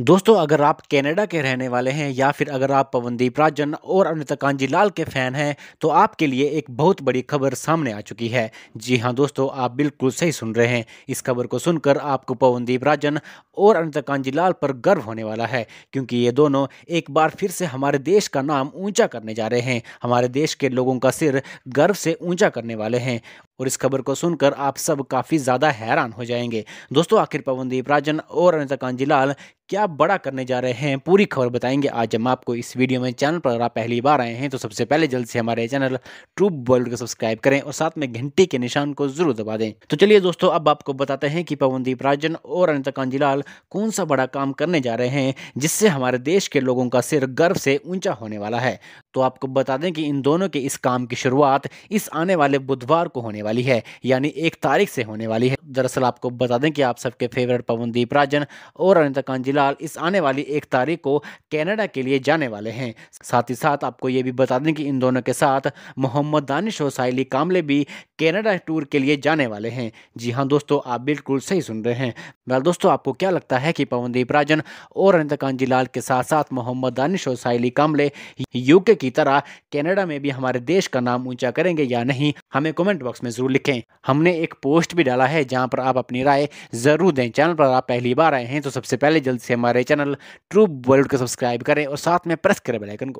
दोस्तों अगर आप कनाडा के रहने वाले हैं या फिर अगर आप पवनदीप राजन और अनिता कांजी लाल के फ़ैन हैं तो आपके लिए एक बहुत बड़ी खबर सामने आ चुकी है जी हां दोस्तों आप बिल्कुल सही सुन रहे हैं इस खबर को सुनकर आपको पवनदीप राजन और अनिता कांजी लाल पर गर्व होने वाला है क्योंकि ये दोनों एक बार फिर से हमारे देश का नाम ऊँचा करने जा रहे हैं हमारे देश के लोगों का सिर गर्व से ऊँचा करने वाले हैं और इस खबर को सुनकर आप सब काफ़ी ज़्यादा हैरान हो जाएंगे दोस्तों आखिर पवनदीप राजन और अनिता लाल क्या बड़ा करने जा रहे हैं पूरी खबर बताएंगे आज हम आपको इस वीडियो में चैनल पर आप पहली बार आए हैं तो सबसे पहले जल्द से हमारे चैनल ट्रूब वर्ल्ड को सब्सक्राइब करें और साथ में घंटी के निशान को जरूर दबा दें तो चलिए दोस्तों अब आपको बताते हैं कि पवनदीप राजन और अनिता कांजीलाल कौन सा बड़ा काम करने जा रहे हैं जिससे हमारे देश के लोगों का सिर गर्व से ऊंचा होने वाला है तो आपको बता दें कि इन दोनों के इस काम की शुरुआत इस आने वाले बुधवार को होने वाली है यानी एक तारीख से होने वाली है दरअसल आपको बता दें कि आप सबके फेवरेट पवनदीप राजन और अनिता कांजीलाल इस आने वाली एक तारीख को कैनेडा के लिए जाने वाले हैं साथ ही साथ आपको ये भी बता दें कि इन दोनों के साथ मोहम्मद दानिश और साइली कामले भी कैनेडा टूर के लिए जाने वाले हैं जी हाँ दोस्तों आप बिल्कुल सही सुन रहे हैं वेल दोस्तों आपको क्या लगता है कि पवनदीप राजन और अनिता कांजीलाल के साथ साथ मोहम्मद दानिश और साइली कामले यूके की तरह कनाडा में भी हमारे देश का नाम ऊंचा करेंगे या नहीं हमें कमेंट बॉक्स में ज़रूर लिखें हमने एक पोस्ट भी डाला है जहां पर आप अपनी राय ज़रूर दें चैनल पर आप पहली बार आए हैं तो सबसे पहले जल्द से हमारे चैनल ट्रू वर्ल्ड को सब्सक्राइब करें और साथ में प्रेस करें बेलाइकन को